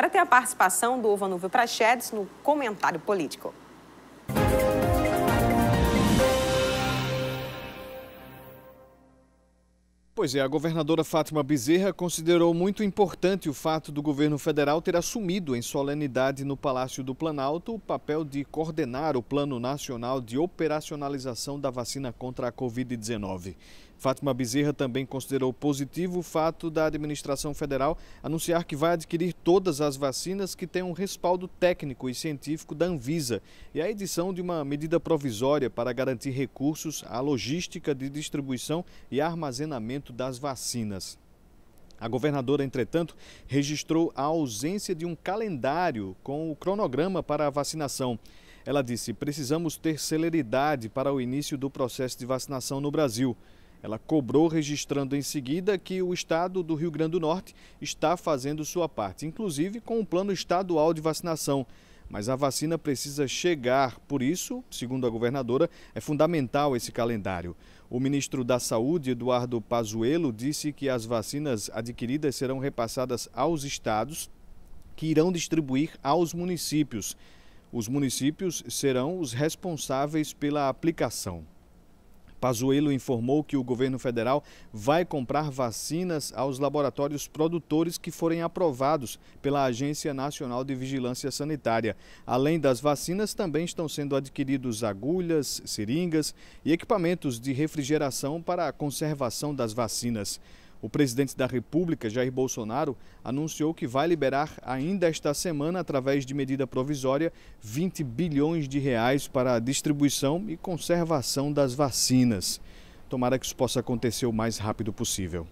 Agora tem a participação do Ovanúvio Prachedes no Comentário Político. Pois é, a governadora Fátima Bezerra considerou muito importante o fato do governo federal ter assumido em solenidade no Palácio do Planalto o papel de coordenar o Plano Nacional de Operacionalização da Vacina contra a Covid-19. Fátima Bezerra também considerou positivo o fato da administração federal anunciar que vai adquirir todas as vacinas que têm um respaldo técnico e científico da Anvisa e a edição de uma medida provisória para garantir recursos à logística de distribuição e armazenamento das vacinas. A governadora, entretanto, registrou a ausência de um calendário com o cronograma para a vacinação. Ela disse: precisamos ter celeridade para o início do processo de vacinação no Brasil. Ela cobrou, registrando em seguida que o estado do Rio Grande do Norte está fazendo sua parte, inclusive com um plano estadual de vacinação. Mas a vacina precisa chegar, por isso, segundo a governadora, é fundamental esse calendário. O ministro da Saúde, Eduardo Pazuello, disse que as vacinas adquiridas serão repassadas aos estados, que irão distribuir aos municípios. Os municípios serão os responsáveis pela aplicação. Pazuello informou que o governo federal vai comprar vacinas aos laboratórios produtores que forem aprovados pela Agência Nacional de Vigilância Sanitária. Além das vacinas, também estão sendo adquiridos agulhas, seringas e equipamentos de refrigeração para a conservação das vacinas. O presidente da República, Jair Bolsonaro, anunciou que vai liberar ainda esta semana, através de medida provisória, 20 bilhões de reais para a distribuição e conservação das vacinas. Tomara que isso possa acontecer o mais rápido possível.